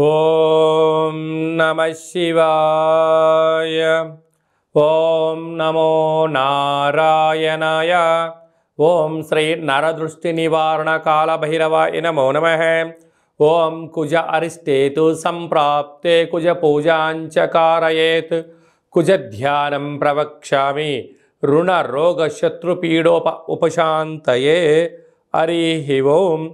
ॐ नमः शिवाय ॐ नमो नारायणाय ॐ श्रीनरदृष्टिनिवारणकालभैरवाय नमो नमः ॐ कुज अरिष्टेतु सम्प्राप्ते कुजपूजाञ्च कारयेत् कुजध्यानं प्रवक्ष्यामि ऋणरोगशत्रुपीडोप उपशान्तये हरि ओम्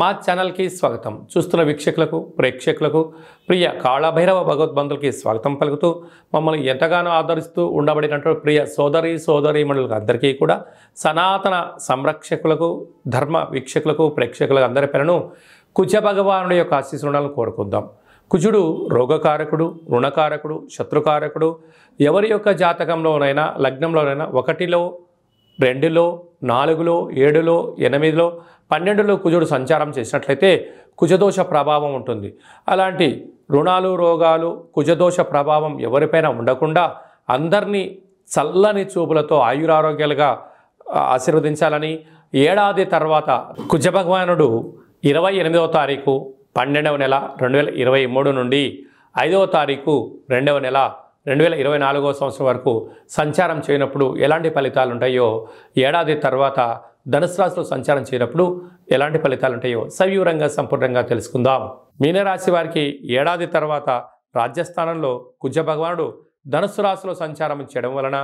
మా ఛానల్కి స్వాగతం చూస్తున్న వీక్షకులకు ప్రేక్షకులకు ప్రియ కాళభైరవ భగవద్బంధులకి స్వాగతం పలుకుతూ మమ్మల్ని ఎంతగానో ఆదరిస్తూ ఉండబడినటువంటి ప్రియ సోదరి సోదరి మండలికి అందరికీ కూడా సనాతన సంరక్షకులకు ధర్మ వీక్షకులకు ప్రేక్షకులకు అందరి పేరను కుజ భగవానుడి యొక్క ఆశీస్సులను కోరుకుందాం కుజుడు రోగకారకుడు రుణకారకుడు శత్రుకారకుడు ఎవరి యొక్క జాతకంలోనైనా లగ్నంలోనైనా ఒకటిలో రెండులో నాలుగులో ఏడులో ఎనిమిదిలో పన్నెండులో కుజుడు సంచారం చేసినట్లయితే కుజదోష ప్రభావం ఉంటుంది అలాంటి రుణాలు రోగాలు కుజదోష ప్రభావం ఎవరిపైన ఉండకుండా అందరినీ చల్లని చూపులతో ఆయురారోగ్యాలుగా ఆశీర్వదించాలని ఏడాది తర్వాత కుజభగవానుడు ఇరవై ఎనిమిదవ తారీఖు పన్నెండవ నెల రెండు వేల ఇరవై మూడు నుండి ఐదవ తారీఖు రెండవ నెల రెండు వేల ఇరవై నాలుగో సంవత్సరం వరకు సంచారం చేయనప్పుడు ఎలాంటి ఫలితాలు ఉంటాయో ఏడాది తర్వాత ధనుసు రాశిలో సంచారం చేయనప్పుడు ఎలాంటి ఫలితాలు ఉంటాయో సవివరంగా సంపూర్ణంగా తెలుసుకుందాం మీనరాశి వారికి ఏడాది తర్వాత రాజస్థానంలో కుజ భగవానుడు ధనుసు రాశిలో సంచారం చేయడం వలన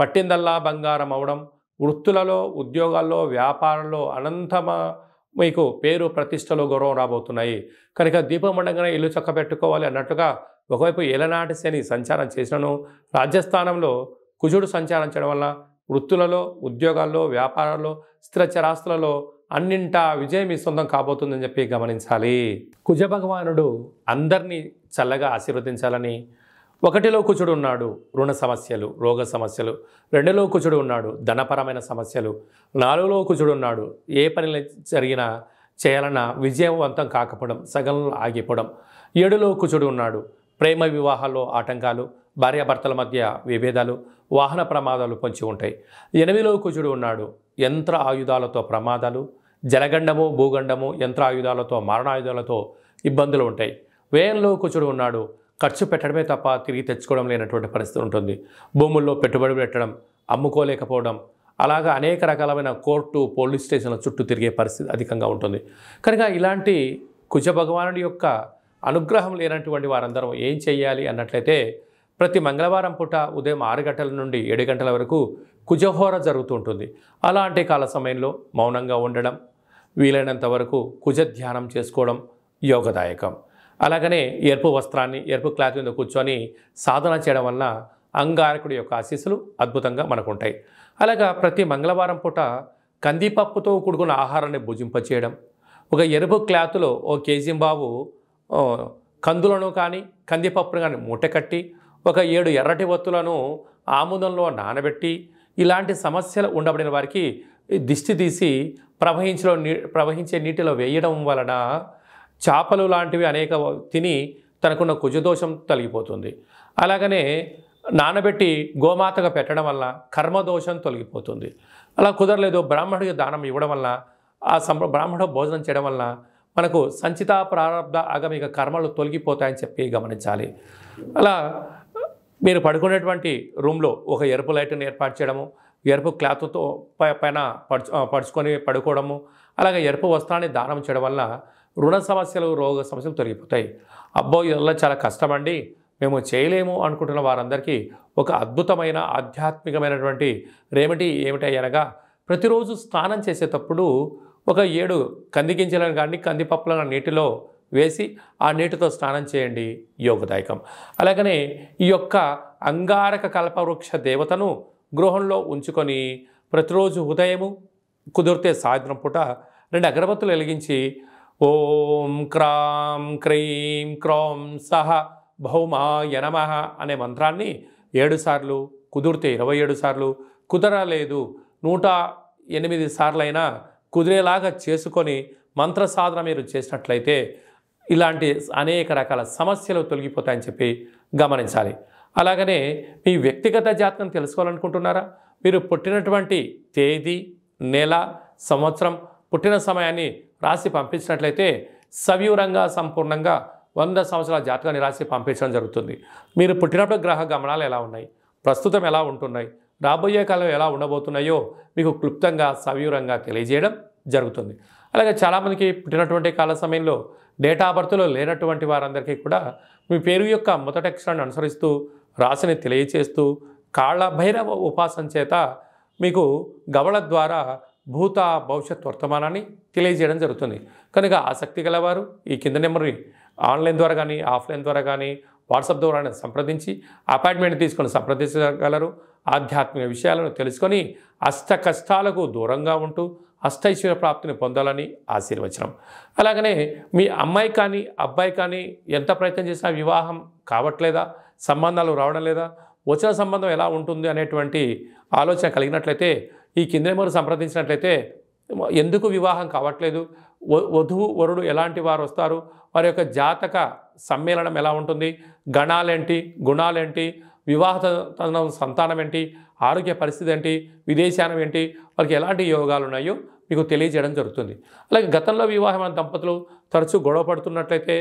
పట్టిందల్లా బంగారం అవడం వృత్తులలో ఉద్యోగాల్లో వ్యాపారంలో అనంతమా మీకు పేరు ప్రతిష్టలు గౌరవం రాబోతున్నాయి కనుక దీపం ఉండగానే ఇల్లు చక్కబెట్టుకోవాలి అన్నట్టుగా ఒకవైపు ఏలనాటి శని సంచారం చేసినను రాజస్థానంలో కుజుడు సంచారం చేయడం వల్ల వృత్తులలో ఉద్యోగాల్లో వ్యాపారాల్లో స్థిర చరాస్తులలో అన్నింటా విజయం ఈ సొంతం కాబోతుందని చెప్పి గమనించాలి కుజ భగవానుడు అందరినీ చల్లగా ఆశీర్వదించాలని ఒకటిలో కుచుడు ఉన్నాడు రుణ సమస్యలు రోగ సమస్యలు రెండులో కుచుడు ఉన్నాడు ధనపరమైన సమస్యలు నాలుగులో కుచుడు ఉన్నాడు ఏ పని జరిగినా చేయాలన్నా విజయవంతం కాకపోవడం సగంలో ఆగిపోవడం ఏడులో కుచుడు ఉన్నాడు ప్రేమ వివాహాల్లో ఆటంకాలు భార్యాభర్తల మధ్య విభేదాలు వాహన ప్రమాదాలు పొంచి ఉంటాయి ఎనిమిదిలో కుజుడు ఉన్నాడు యంత్ర ఆయుధాలతో ప్రమాదాలు జలగండము భూగండము యంత్ర ఆయుధాలతో మరణాయుధాలతో ఇబ్బందులు ఉంటాయి వేయంలో కుచుడు ఉన్నాడు ఖర్చు పెట్టడమే తప్ప తిరిగి తెచ్చుకోవడం లేనటువంటి పరిస్థితి ఉంటుంది భూముల్లో పెట్టుబడి పెట్టడం అమ్ముకోలేకపోవడం అలాగా అనేక రకాలమైన కోర్టు పోలీస్ స్టేషన్ల చుట్టూ తిరిగే పరిస్థితి అధికంగా ఉంటుంది కనుక ఇలాంటి కుజ భగవానుడి యొక్క అనుగ్రహం లేనటువంటి వారందరం ఏం చేయాలి అన్నట్లయితే ప్రతి మంగళవారం పూట ఉదయం ఆరు గంటల నుండి ఏడు గంటల వరకు కుజహోర జరుగుతుంటుంది అలాంటి కాల సమయంలో మౌనంగా ఉండడం వీలైనంత వరకు కుజ ధ్యానం చేసుకోవడం యోగదాయకం అలాగనే ఎరుపు వస్త్రాన్ని ఎరుపు క్లాత్ మీద కూర్చొని సాధన చేయడం వలన అంగారకుడి యొక్క ఆశీస్సులు అద్భుతంగా మనకు ఉంటాయి అలాగా ప్రతి మంగళవారం పూట కందిపప్పుతో కూడుకున్న ఆహారాన్ని భుజింపచేయడం ఒక ఎరుపు క్లాత్లో ఓ కేజీంబాబు కందులను కానీ కందిపప్పును కానీ మూట కట్టి ఒక ఏడు ఎర్రటి వత్తులను ఆముదంలో నానబెట్టి ఇలాంటి సమస్యలు ఉండబడిన వారికి దిష్టి తీసి ప్రవహించలో నీ ప్రవహించే నీటిలో వేయడం వలన చేపలు లాంటివి అనేక తిని తనకున్న కుజదోషం తొలగిపోతుంది అలాగనే నానబెట్టి గోమాతగా పెట్టడం వల్ల కర్మదోషం తొలగిపోతుంది అలా కుదరలేదు బ్రాహ్మడికి దానం ఇవ్వడం వల్ల ఆ సం బ్రాహ్మణ భోజనం చేయడం వల్ల మనకు సంచిత ప్రారంభ ఆగమిక కర్మలు తొలగిపోతాయని చెప్పి గమనించాలి అలా మీరు పడుకునేటువంటి రూమ్లో ఒక ఎరుపు లైట్ని ఏర్పాటు చేయడము ఎరుపు క్లాత్తో పైన పడుచు పడుచుకొని పడుకోవడము అలాగే ఎరుపు వస్త్రాన్ని దానం చేయడం వల్ల రుణ సమస్యలు రోగ సమస్యలు తొలగిపోతాయి అబ్బో ఇదల్లా చాలా కష్టమండి మేము చేయలేము అనుకుంటున్న వారందరికీ ఒక అద్భుతమైన ఆధ్యాత్మికమైనటువంటి రేమిటీ ఏమిటి అనగా ప్రతిరోజు స్నానం చేసేటప్పుడు ఒక ఏడు కంది గింజలను కానీ కందిపప్పులను నీటిలో వేసి ఆ నీటితో స్నానం చేయండి యోగదాయకం అలాగనే ఈ యొక్క అంగారక కల్పవృక్ష దేవతను గృహంలో ఉంచుకొని ప్రతిరోజు ఉదయము కుదిరితే సాయంత్రం పూట రెండు అగరబత్తులు వెలిగించి ఓం క్రాం క్రీం క్రోం సహ భౌమా యనమ అనే మంత్రాన్ని ఏడుసార్లు కుదిరితే ఇరవై ఏడు సార్లు కుదరలేదు నూట ఎనిమిది సార్లైనా కుదిరేలాగా చేసుకొని మంత్ర సాధన మీరు చేసినట్లయితే ఇలాంటి అనేక రకాల సమస్యలు తొలగిపోతాయని చెప్పి గమనించాలి అలాగనే మీ వ్యక్తిగత జాతకం తెలుసుకోవాలనుకుంటున్నారా మీరు పుట్టినటువంటి తేదీ నెల సంవత్సరం పుట్టిన సమయాన్ని రాసి పంపించినట్లయితే సవివరంగా సంపూర్ణంగా వంద సంవత్సరాల జాతకాన్ని రాసి పంపించడం జరుగుతుంది మీరు పుట్టినప్పుడు గ్రహ గమనాలు ఎలా ఉన్నాయి ప్రస్తుతం ఎలా ఉంటున్నాయి రాబోయే కాలం ఎలా ఉండబోతున్నాయో మీకు క్లుప్తంగా సవివరంగా తెలియజేయడం జరుగుతుంది అలాగే చాలామందికి పుట్టినటువంటి కాల సమయంలో డేటా బర్త్లో లేనటువంటి వారందరికీ కూడా మీ పేరు యొక్క మొదటి అక్షరాన్ని అనుసరిస్తూ రాశిని తెలియచేస్తూ కాళ్ళ భైరవ ఉపాసన చేత మీకు గవళ ద్వారా భూత భవిష్యత్ వర్తమానాన్ని తెలియజేయడం జరుగుతుంది కనుక ఆసక్తి గలవారు ఈ కింద నెంబర్ని ఆన్లైన్ ద్వారా కానీ ఆఫ్లైన్ ద్వారా కానీ వాట్సాప్ ద్వారా సంప్రదించి అపాయింట్మెంట్ తీసుకొని సంప్రదించగలరు ఆధ్యాత్మిక విషయాలను తెలుసుకొని అష్ట కష్టాలకు దూరంగా ఉంటూ అష్టైశ్వర్య ప్రాప్తిని పొందాలని ఆశీర్వచనం అలాగనే మీ అమ్మాయి కానీ అబ్బాయి కానీ ఎంత ప్రయత్నం చేసినా వివాహం కావట్లేదా సంబంధాలు రావడం లేదా వచ్చిన సంబంధం ఎలా ఉంటుంది అనేటువంటి ఆలోచన కలిగినట్లయితే ఈ కింద సంప్రదించినట్లయితే ఎందుకు వివాహం కావట్లేదు వధువు వరుడు ఎలాంటి వారు వస్తారు వారి యొక్క జాతక సమ్మేళనం ఎలా ఉంటుంది గణాలేంటి గుణాలేంటి తన సంతానం ఏంటి ఆరోగ్య పరిస్థితి ఏంటి విదేశానం ఏంటి వారికి ఎలాంటి యోగాలు ఉన్నాయో మీకు తెలియజేయడం జరుగుతుంది అలాగే గతంలో వివాహమైన దంపతులు తరచూ గొడవ పడుతున్నట్లయితే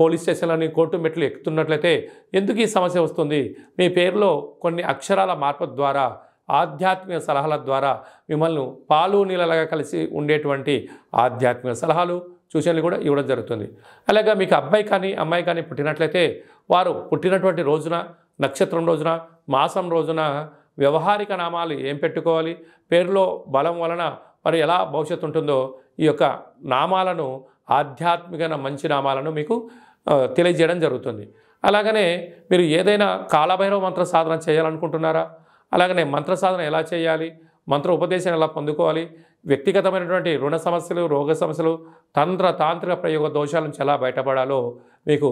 పోలీస్ స్టేషన్లని కోర్టు మెట్లు ఎక్కుతున్నట్లయితే ఎందుకు ఈ సమస్య వస్తుంది మీ పేరులో కొన్ని అక్షరాల మార్పు ద్వారా ఆధ్యాత్మిక సలహాల ద్వారా మిమ్మల్ని పాలు నీళ్ళలాగా కలిసి ఉండేటువంటి ఆధ్యాత్మిక సలహాలు సూచనలు కూడా ఇవ్వడం జరుగుతుంది అలాగే మీకు అబ్బాయి కానీ అమ్మాయి కానీ పుట్టినట్లయితే వారు పుట్టినటువంటి రోజున నక్షత్రం రోజున మాసం రోజున వ్యవహారిక నామాలు ఏం పెట్టుకోవాలి పేరులో బలం వలన వారు ఎలా భవిష్యత్తు ఉంటుందో ఈ యొక్క నామాలను ఆధ్యాత్మిక మంచి నామాలను మీకు తెలియజేయడం జరుగుతుంది అలాగనే మీరు ఏదైనా కాలభైరవ మంత్ర సాధన చేయాలనుకుంటున్నారా అలాగనే మంత్ర సాధన ఎలా చేయాలి మంత్ర ఉపదేశం ఎలా పొందుకోవాలి వ్యక్తిగతమైనటువంటి రుణ సమస్యలు రోగ సమస్యలు తంత్ర తాంత్రిక ప్రయోగ దోషాల నుంచి ఎలా బయటపడాలో మీకు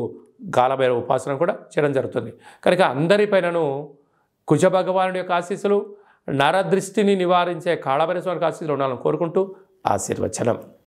గాలమైన ఉపాసన కూడా చేయడం జరుగుతుంది కనుక అందరిపైనను కుజ భగవానుడి యొక్క ఆశీస్సులు నరదృష్టిని నివారించే కాళభైర ఆశీస్సులు ఉండాలని కోరుకుంటూ ఆశీర్వచనం